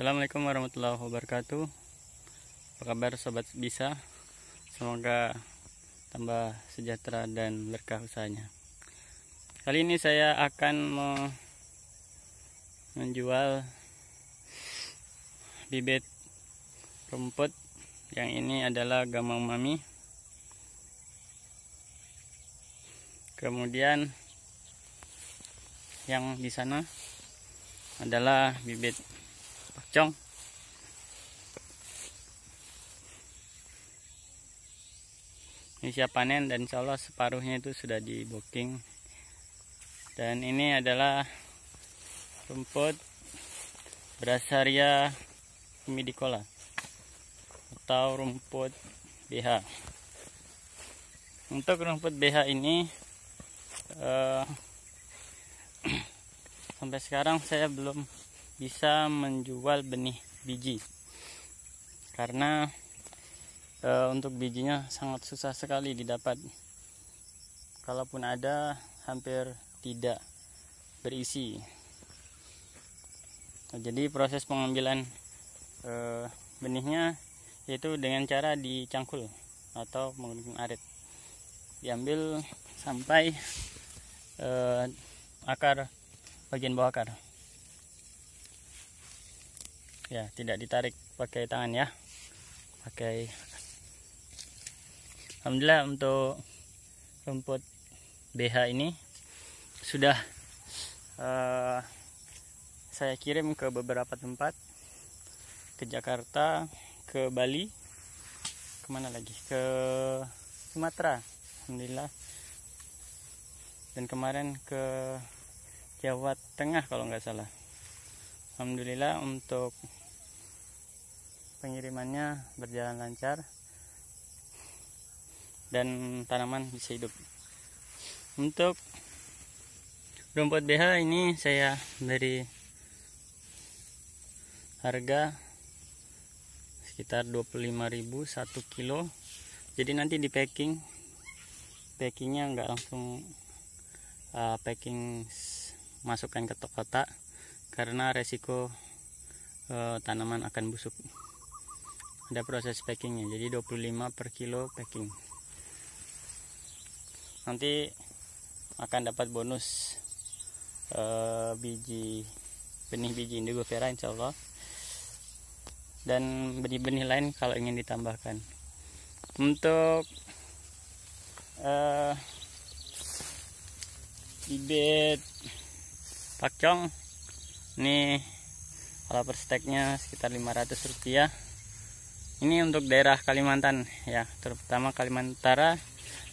Assalamualaikum warahmatullahi wabarakatuh Apa kabar sobat bisa Semoga tambah sejahtera dan berkah usahanya Kali ini saya akan menjual bibit rumput Yang ini adalah gamang mami Kemudian yang di sana adalah bibit trong ini siap panen dan insya Allah separuhnya itu sudah di booking dan ini adalah rumput brasaria humidicola atau rumput BH untuk rumput BH ini eh, sampai sekarang saya belum bisa menjual benih biji karena e, untuk bijinya sangat susah sekali didapat kalaupun ada hampir tidak berisi jadi proses pengambilan e, benihnya yaitu dengan cara dicangkul atau menggunakan arit diambil sampai e, akar bagian bawah akar ya tidak ditarik pakai tangan ya pakai Alhamdulillah untuk rumput BH ini sudah uh, saya kirim ke beberapa tempat ke Jakarta ke Bali kemana lagi ke Sumatera Alhamdulillah dan kemarin ke Jawa Tengah kalau nggak salah Alhamdulillah untuk pengirimannya berjalan lancar dan tanaman bisa hidup untuk rumput BH ini saya beri harga sekitar 25.000 1 kilo jadi nanti di packing packingnya nggak langsung uh, packing masukkan ke kotak karena resiko uh, tanaman akan busuk ada proses packingnya jadi 25 per kilo packing nanti akan dapat bonus uh, biji benih biji indigo vera insyaallah dan benih-benih lain kalau ingin ditambahkan untuk uh, bibit pakcong ini kalau per steknya sekitar 500 rupiah ini untuk daerah Kalimantan ya terutama Kalimantan Utara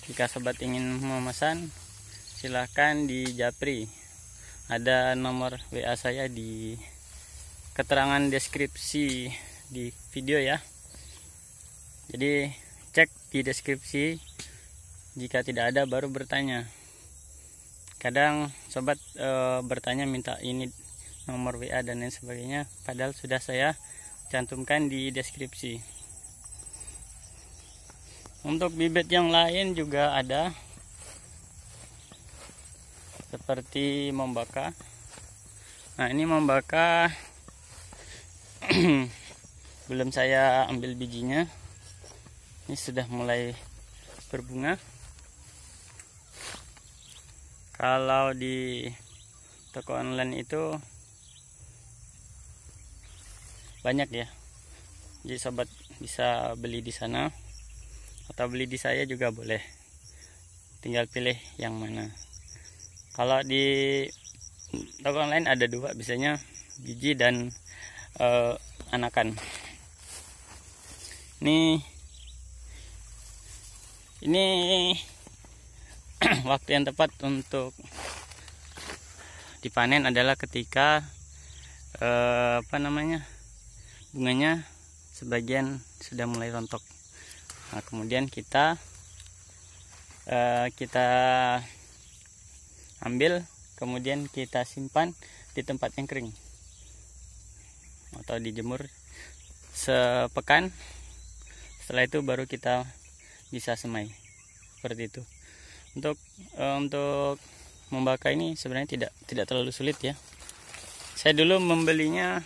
jika sobat ingin memesan silahkan di Japri ada nomor WA saya di keterangan deskripsi di video ya jadi cek di deskripsi jika tidak ada baru bertanya kadang sobat e, bertanya minta ini nomor WA dan lain sebagainya padahal sudah saya cantumkan di deskripsi untuk bibit yang lain juga ada seperti membaka nah ini membaka belum saya ambil bijinya ini sudah mulai berbunga kalau di toko online itu banyak ya jadi sobat bisa beli di sana atau beli di saya juga boleh tinggal pilih yang mana kalau di toko online ada dua biasanya biji dan uh, anakan ini ini waktu yang tepat untuk dipanen adalah ketika eh, apa namanya bunganya sebagian sudah mulai rontok Nah, kemudian kita uh, kita ambil kemudian kita simpan di tempat yang kering atau dijemur sepekan setelah itu baru kita bisa semai seperti itu untuk eh, untuk membakar ini sebenarnya tidak tidak terlalu sulit ya saya dulu membelinya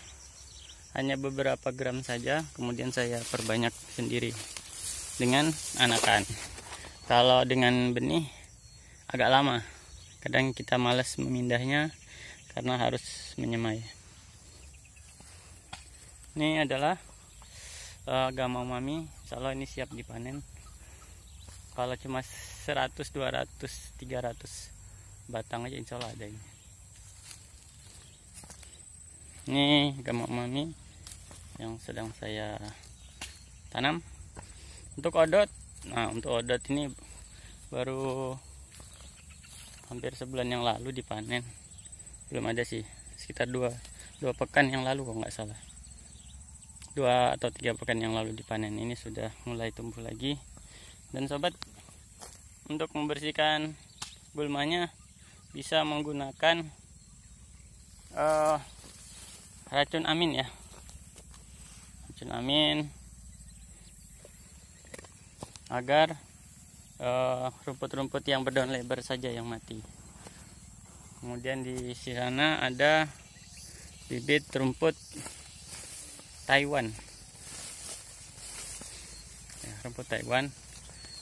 hanya beberapa gram saja kemudian saya perbanyak sendiri dengan anakan kalau dengan benih agak lama kadang kita males memindahnya karena harus menyemai ini adalah uh, eh, gamau mami kalau ini siap dipanen kalau cuma 100 200 300 batang aja Insya Allah ada ini ini gamau mami yang sedang saya tanam untuk odot nah untuk odot ini baru hampir sebulan yang lalu dipanen belum ada sih sekitar dua dua pekan yang lalu kok nggak salah dua atau tiga pekan yang lalu dipanen ini sudah mulai tumbuh lagi dan sobat untuk membersihkan gulmanya bisa menggunakan uh, racun amin ya racun amin agar eh, rumput-rumput yang berdaun lebar saja yang mati kemudian di sana ada bibit rumput Taiwan ya, rumput Taiwan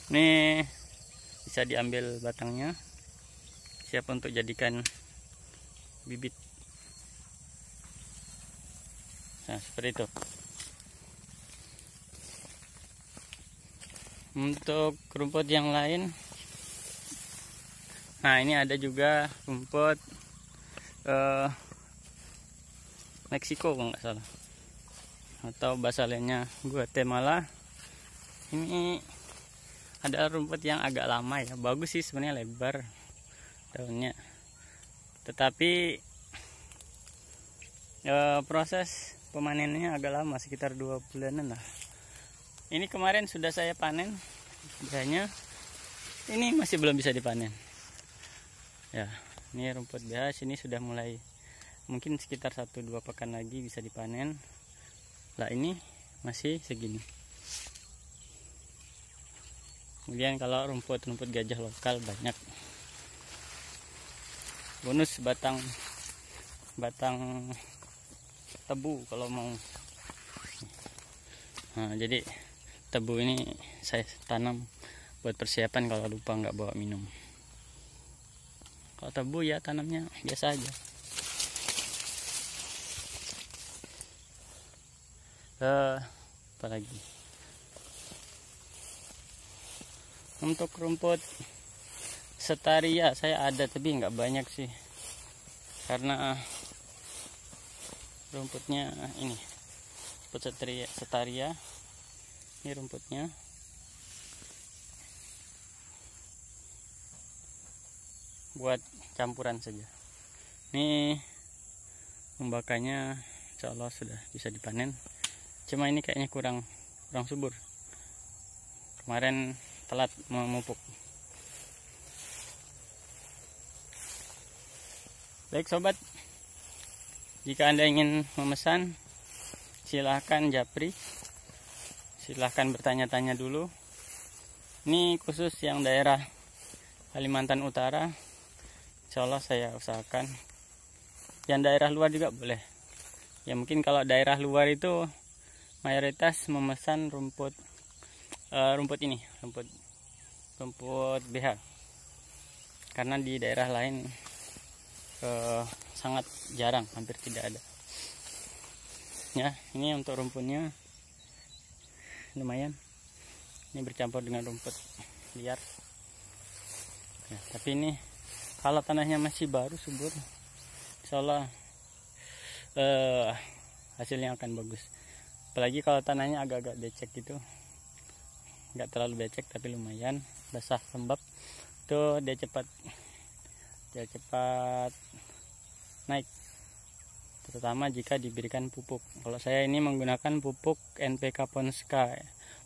ini bisa diambil batangnya siap untuk jadikan bibit nah seperti itu untuk rumput yang lain nah ini ada juga rumput uh, Meksiko kalau nggak salah atau bahasa lainnya Guatemala ini ada rumput yang agak lama ya bagus sih sebenarnya lebar daunnya tetapi uh, proses pemanennya agak lama sekitar dua bulanan lah ini kemarin sudah saya panen biasanya ini masih belum bisa dipanen ya ini rumput bias ini sudah mulai mungkin sekitar satu dua pekan lagi bisa dipanen lah ini masih segini kemudian kalau rumput-rumput gajah lokal banyak bonus batang batang tebu kalau mau nah, jadi tebu ini saya tanam buat persiapan kalau lupa nggak bawa minum kalau tebu ya tanamnya biasa aja uh, apa lagi untuk rumput setaria ya, saya ada tapi nggak banyak sih karena rumputnya ini rumput setaria, setaria ya ini rumputnya buat campuran saja ini membakanya insya Allah sudah bisa dipanen cuma ini kayaknya kurang kurang subur kemarin telat memupuk baik sobat jika anda ingin memesan silahkan japri silahkan bertanya-tanya dulu ini khusus yang daerah Kalimantan Utara insya Allah saya usahakan yang daerah luar juga boleh ya mungkin kalau daerah luar itu mayoritas memesan rumput uh, rumput ini rumput rumput BH karena di daerah lain uh, sangat jarang hampir tidak ada ya ini untuk rumputnya lumayan ini bercampur dengan rumput liar ya, tapi ini kalau tanahnya masih baru subur insyaallah eh, hasilnya akan bagus apalagi kalau tanahnya agak-agak becek gitu nggak terlalu becek tapi lumayan basah lembab tuh dia cepat dia cepat naik terutama jika diberikan pupuk. Kalau saya ini menggunakan pupuk NPK Ponska,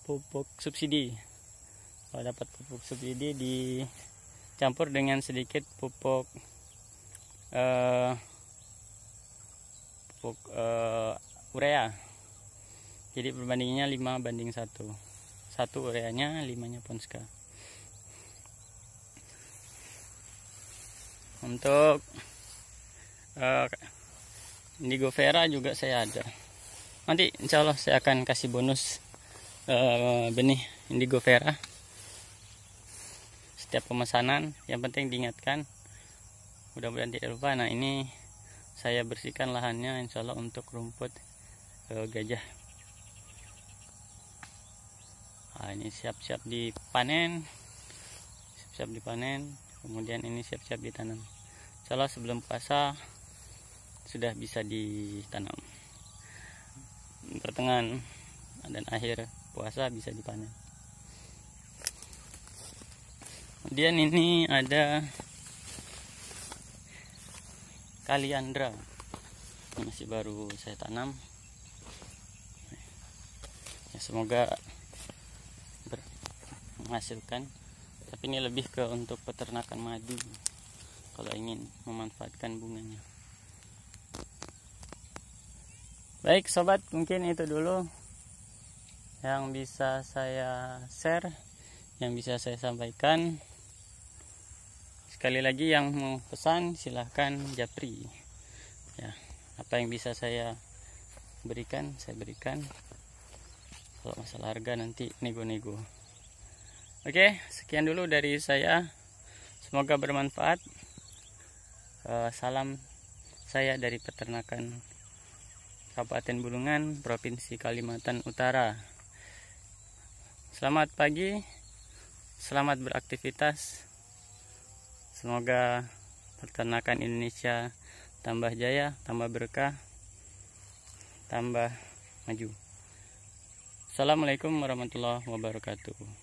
pupuk subsidi. Kalau dapat pupuk subsidi dicampur dengan sedikit pupuk eh, pupuk eh, urea. Jadi perbandingannya 5 banding 1. Satu ureanya, 5-nya Ponska. Untuk uh, indigo vera juga saya ada nanti insya Allah saya akan kasih bonus uh, benih indigo vera setiap pemesanan yang penting diingatkan mudah-mudahan tidak lupa nah ini saya bersihkan lahannya insya Allah untuk rumput uh, gajah nah, ini siap-siap dipanen siap-siap dipanen kemudian ini siap-siap ditanam Insya Allah sebelum puasa sudah bisa ditanam pertengahan dan akhir puasa bisa dipanen kemudian ini ada kaliandra ini masih baru saya tanam ya, semoga menghasilkan tapi ini lebih ke untuk peternakan madu kalau ingin memanfaatkan bunganya Baik sobat, mungkin itu dulu yang bisa saya share, yang bisa saya sampaikan. Sekali lagi yang mau pesan silahkan japri. Ya, apa yang bisa saya berikan, saya berikan. Kalau masalah harga nanti nego-nego. Oke, sekian dulu dari saya. Semoga bermanfaat. Eh, salam saya dari peternakan Kabupaten Bulungan, Provinsi Kalimantan Utara. Selamat pagi, selamat beraktivitas. Semoga peternakan Indonesia tambah jaya, tambah berkah, tambah maju. Assalamualaikum warahmatullahi wabarakatuh.